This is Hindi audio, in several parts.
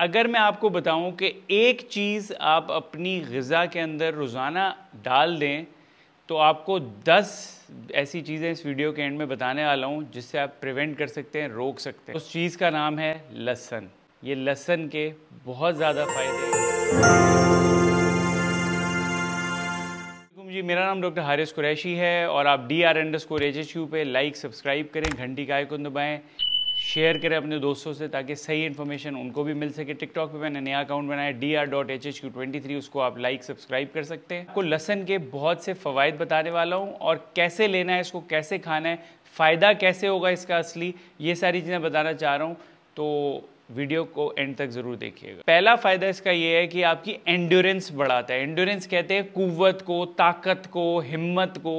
अगर मैं आपको बताऊं कि एक चीज़ आप अपनी गज़ा के अंदर रोज़ाना डाल दें तो आपको 10 ऐसी चीज़ें इस वीडियो के एंड में बताने वाला हूं जिससे आप प्रिवेंट कर सकते हैं रोक सकते हैं उस चीज़ का नाम है लहसन ये लहसन के बहुत ज़्यादा फ़ायदे जी मेरा नाम डॉक्टर हारिस कुरैशी है और आप डी आर एंडस को एच एच यू पर लाइक सब्सक्राइब करें घंटी काय को दबाएँ शेयर करें अपने दोस्तों से ताकि सही इन्फॉर्मेशन उनको भी मिल सके टिकटॉक पे मैंने नया अकाउंट बनाया D R dot H H Q twenty three उसको आप लाइक सब्सक्राइब कर सकते हैं आपको लसन के बहुत से फ़वाद बताने वाला हूँ और कैसे लेना है इसको कैसे खाना है फ़ायदा कैसे होगा इसका असली ये सारी चीज़ें बताना चाह रहा हूँ तो वीडियो को एंड तक ज़रूर देखिएगा पहला फ़ायदा इसका यह है कि आपकी एंड्योरेंस बढ़ाता है एंड्योरेंस कहते हैं कुवत को ताकत को हिम्मत को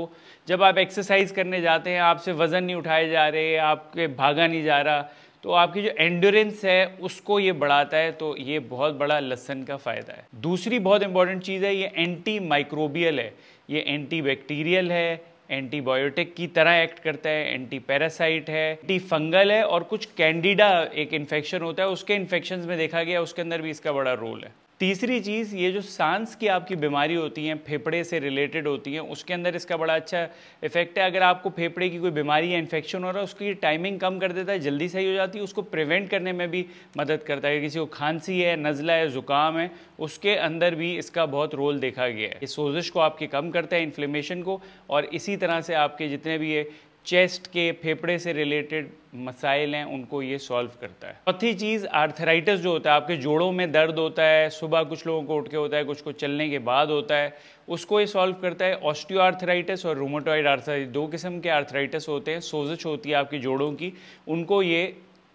जब आप एक्सरसाइज करने जाते हैं आपसे वज़न नहीं उठाए जा रहे आपके भागा नहीं जा रहा तो आपकी जो एंड्योरेंस है उसको ये बढ़ाता है तो ये बहुत बड़ा लसन का फ़ायदा है दूसरी बहुत इंपॉर्टेंट चीज़ है ये एंटी माइक्रोबियल है ये एंटी बैक्टीरियल है एंटीबायोटिक की तरह एक्ट करता है एंटी पैरासाइट है एंटी फंगल है और कुछ कैंडिडा एक इन्फेक्शन होता है उसके इन्फेक्शन में देखा गया उसके अंदर भी इसका बड़ा रोल है तीसरी चीज़ ये जो सांस की आपकी बीमारी होती हैं फेफड़े से रिलेटेड होती हैं उसके अंदर इसका बड़ा अच्छा इफेक्ट है अगर आपको फेफड़े की कोई बीमारी या इन्फेक्शन हो रहा है उसकी टाइमिंग कम कर देता है जल्दी सही हो जाती है उसको प्रिवेंट करने में भी मदद करता है किसी को खांसी है नज़ला है ज़ुकाम है उसके अंदर भी इसका बहुत रोल देखा गया है इस सोजिश को आपके कम करता है इन्फ्लेमेशन को और इसी तरह से आपके जितने भी ये चेस्ट के फेफड़े से रिलेटेड मसाइल हैं उनको ये सॉल्व करता है चौथी चीज़ आर्थराइटिस जो होता है आपके जोड़ों में दर्द होता है सुबह कुछ लोगों को उठ के होता है कुछ को चलने के बाद होता है उसको ये सॉल्व करता है ऑस्टियो आर्थराइटिस और रोमोटॉइड आर्थराइटिस दो किस्म के आर्थराइटिस होते हैं सोजिश होती है आपकी जोड़ों की उनको ये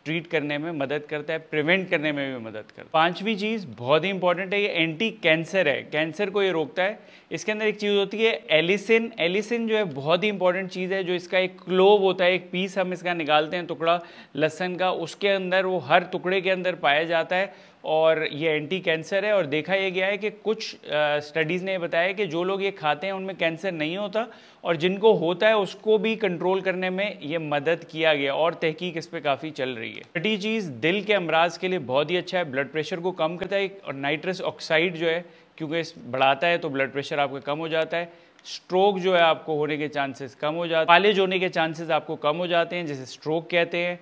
ट्रीट करने में मदद करता है प्रिवेंट करने में भी मदद करता है पांचवी चीज़ बहुत ही इंपॉर्टेंट है ये एंटी कैंसर है कैंसर को ये रोकता है इसके अंदर एक चीज़ होती है एलिसिन एलिसिन जो है बहुत ही इंपॉर्टेंट चीज़ है जो इसका एक क्लोव होता है एक पीस हम इसका निकालते हैं टुकड़ा लहसन का उसके अंदर वो हर टुकड़े के अंदर पाया जाता है और ये एंटी कैंसर है और देखा यह गया है कि कुछ स्टडीज़ ने बताया कि जो लोग ये खाते हैं उनमें कैंसर नहीं होता और जिनको होता है उसको भी कंट्रोल करने में ये मदद किया गया और तहकीक इस पर काफ़ी चल रही है छठी चीज़ दिल के अमराज के लिए बहुत ही अच्छा है ब्लड प्रेशर को कम करता है और नाइट्रस ऑक्साइड जो है क्योंकि इस बढ़ाता है तो ब्लड प्रेशर आपका कम हो जाता है स्ट्रोक जो है आपको होने के चांसेस कम हो जाते हैं पालेज होने के चांसेस आपको कम हो जाते हैं जैसे स्ट्रोक कहते हैं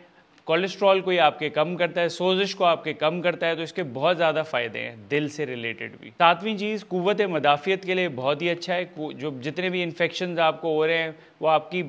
कोलेस्ट्रॉल को ये आपके कम करता है सोजिश को आपके कम करता है तो इसके बहुत ज़्यादा फ़ायदे हैं दिल से रिलेटेड भी सातवीं चीज़ कुत मदाफ़ियत के लिए बहुत ही अच्छा है जो जितने भी इन्फेक्शन आपको हो रहे हैं वो आपकी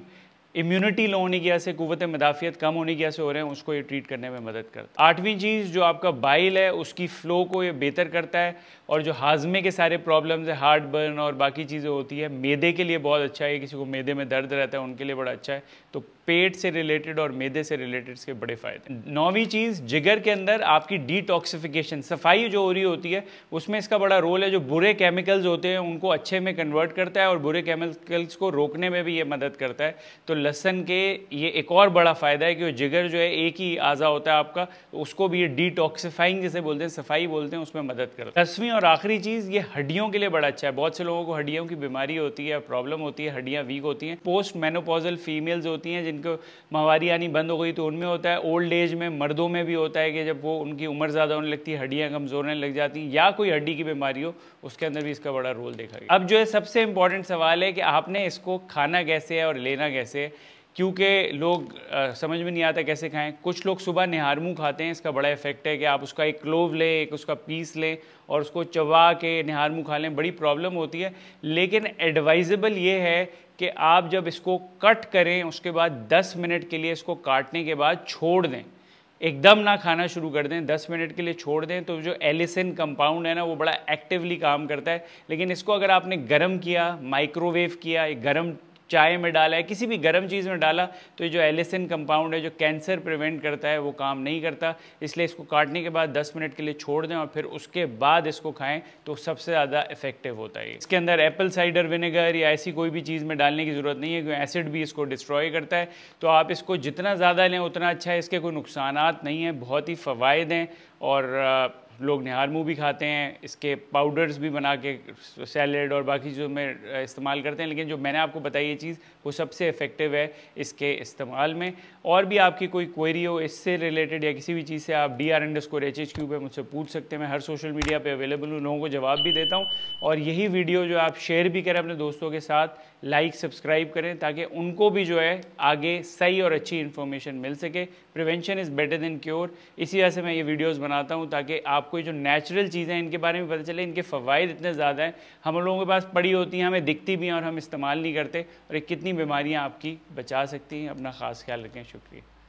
इम्यूनिटी लो होने की वजह से कुत मदाफ़ियत कम होने की वजह से हो रहे हैं उसको ये ट्रीट करने में मदद करता है आठवीं चीज़ जो आपका बाइल है उसकी फ़्लो को ये बेहतर करता है और जो हाजमे के सारे प्रॉब्लम्स है हार्ट बर्न और बाकी चीज़ें होती है मेदे के लिए बहुत अच्छा है किसी को मेदे में दर्द रहता है उनके लिए बड़ा अच्छा है तो पेट से रिलेटेड और मेदे से रिलेटेड इसके बड़े फ़ायदे नौवीं चीज़ जिगर के अंदर आपकी डिटॉक्सिफिकेशन सफाई जो हो रही होती है उसमें इसका बड़ा रोल है जो बुरे केमिकल्स होते हैं उनको अच्छे में कन्वर्ट करता है और बुरे केमिकल्स को रोकने में भी ये मदद करता है तो लहसन के ये एक और बड़ा फ़ायदा है कि जिगर जो है एक ही आज़ा होता है आपका उसको भी ये डिटॉक्सीफाइंग जैसे बोलते हैं सफाई बोलते हैं उसमें मदद करता है दसवीं और आखिरी चीज़ ये हड्डियों के लिए बड़ा अच्छा है बहुत से लोगों को हड्डियों की बीमारी होती है प्रॉब्लम होती है हड्डियाँ वीक होती हैं पोस्ट मेनोपोजल फीमेल्स होती हैं जिनको माहवारी आनी बंद हो गई तो उनमें होता है ओल्ड एज में मर्दों में भी होता है कि जब वो उनकी उम्र ज़्यादा होने लगती है हड्डियाँ कमज़ोर होने लग जाती या कोई हड्डी की बीमारी हो उसके अंदर भी इसका बड़ा रोल देखा गया अब जो है सबसे इंपॉर्टेंट सवाल है कि आपने इसको खाना कैसे है और लेना कैसे है क्योंकि लोग आ, समझ में नहीं आता कैसे खाएं कुछ लोग सुबह निहार मुँह खाते हैं इसका बड़ा इफेक्ट है कि आप उसका एक क्लोव लें एक उसका पीस लें और उसको चबा के निहार मुँह खा लें बड़ी प्रॉब्लम होती है लेकिन एडवाइजेबल ये है कि आप जब इसको कट करें उसके बाद 10 मिनट के लिए इसको काटने के बाद छोड़ दें एकदम ना खाना शुरू कर दें 10 मिनट के लिए छोड़ दें तो जो एलिसिन कंपाउंड है ना वो बड़ा एक्टिवली काम करता है लेकिन इसको अगर आपने गर्म किया माइक्रोवेव किया एक गर्म चाय में डाला है किसी भी गर्म चीज़ में डाला तो ये जो एलिसिन कंपाउंड है जो कैंसर प्रिवेंट करता है वो काम नहीं करता इसलिए इसको काटने के बाद 10 मिनट के लिए छोड़ दें और फिर उसके बाद इसको खाएं तो सबसे ज़्यादा इफेक्टिव होता है इसके अंदर एप्पल साइडर विनेगर या ऐसी कोई भी चीज़ में डालने की ज़रूरत नहीं है क्योंकि एसिड भी इसको डिस्ट्रॉय करता है तो आप इसको जितना ज़्यादा लें उतना अच्छा है इसके कोई नुकसान नहीं है बहुत ही फ़वाद हैं और लोग निहार मुँह भी खाते हैं इसके पाउडर्स भी बना के सैलड और बाकी चीज़ों में इस्तेमाल करते हैं लेकिन जो मैंने आपको बताई ये चीज़ वो सबसे इफ़ेक्टिव है इसके इस्तेमाल में और भी आपकी कोई क्वेरी हो इससे रिलेटेड या किसी भी चीज़ से आप D R underscore H H Q पर मुझसे पूछ सकते हैं मैं हर सोशल मीडिया पे अवेलेबल हूँ लोगों को जवाब भी देता हूँ और यही वीडियो जो आप शेयर भी करें अपने दोस्तों के साथ लाइक सब्सक्राइब करें ताकि उनको भी जो है आगे सही और अच्छी इन्फॉर्मेशन मिल सके prevention is better than cure इसी वजह से मैं ये वीडियोज़ बनाता हूँ ताकि आपको जो नेचुरल चीज़ें हैं इनके बारे में पता चले इनके फ़वाद इतने ज़्यादा हैं हम लोगों के पास पड़ी होती हैं हमें दिखती भी हैं और हम इस्तेमाल नहीं करते और ये कितनी बीमारियाँ आपकी बचा सकती हैं अपना ख़ास ख्याल रखें शुक्रिया